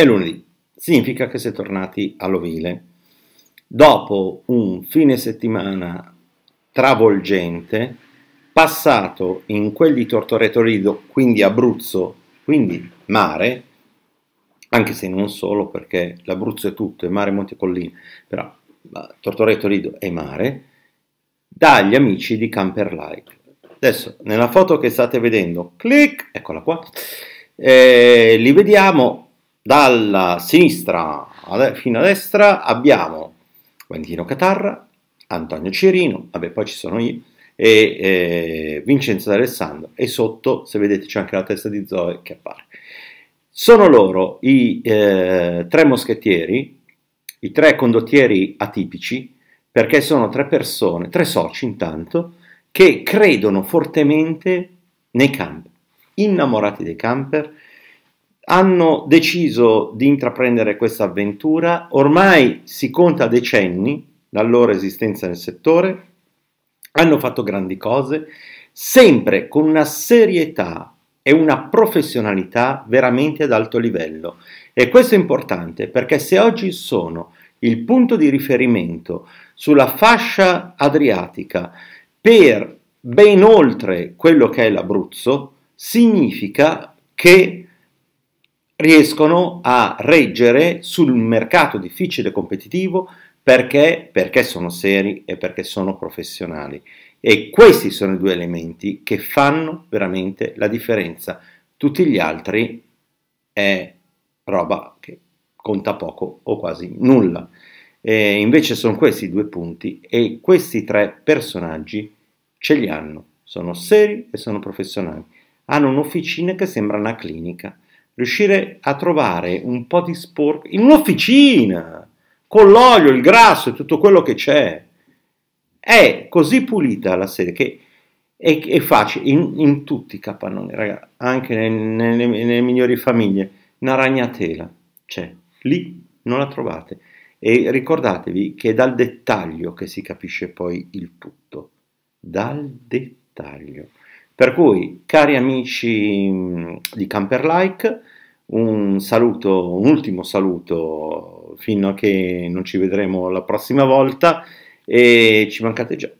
è lunedì. Significa che siete tornati all'ovile. Dopo un fine settimana travolgente, passato in quel di Tortoreto Lido, quindi Abruzzo, quindi mare, anche se non solo perché l'Abruzzo è tutto, è mare, monte, colline, però Tortoreto Lido è mare, dagli amici di Camperlike. Adesso, nella foto che state vedendo, clic, eccola qua, eh, li vediamo dalla sinistra fino a destra abbiamo Valentino Catarra, Antonio Cirino, vabbè poi ci sono io, e eh, Vincenzo D'Alessandro e sotto se vedete c'è anche la testa di Zoe che appare. Sono loro i eh, tre moschettieri, i tre condottieri atipici, perché sono tre persone, tre soci intanto, che credono fortemente nei camper, innamorati dei camper, hanno deciso di intraprendere questa avventura, ormai si conta decenni dalla loro esistenza nel settore, hanno fatto grandi cose, sempre con una serietà e una professionalità veramente ad alto livello. E questo è importante perché se oggi sono il punto di riferimento sulla fascia adriatica per ben oltre quello che è l'Abruzzo, significa che riescono a reggere sul mercato difficile e competitivo perché, perché sono seri e perché sono professionali. E questi sono i due elementi che fanno veramente la differenza. Tutti gli altri è roba che conta poco o quasi nulla. E invece sono questi due punti e questi tre personaggi ce li hanno. Sono seri e sono professionali. Hanno un'officina che sembra una clinica riuscire a trovare un po' di sporco in un'officina, con l'olio, il grasso e tutto quello che c'è. È così pulita la sede che è, è facile, in, in, tutti i capannoni, ragazzi, anche nelle, nelle, migliori famiglie, una ragnatela c'è, lì non la trovate. E ricordatevi che è dal dettaglio che si capisce poi il tutto, dal dettaglio. Per cui, cari amici mm, di Camperlike, un saluto, un ultimo saluto fino a che non ci vedremo la prossima volta e ci mancate già.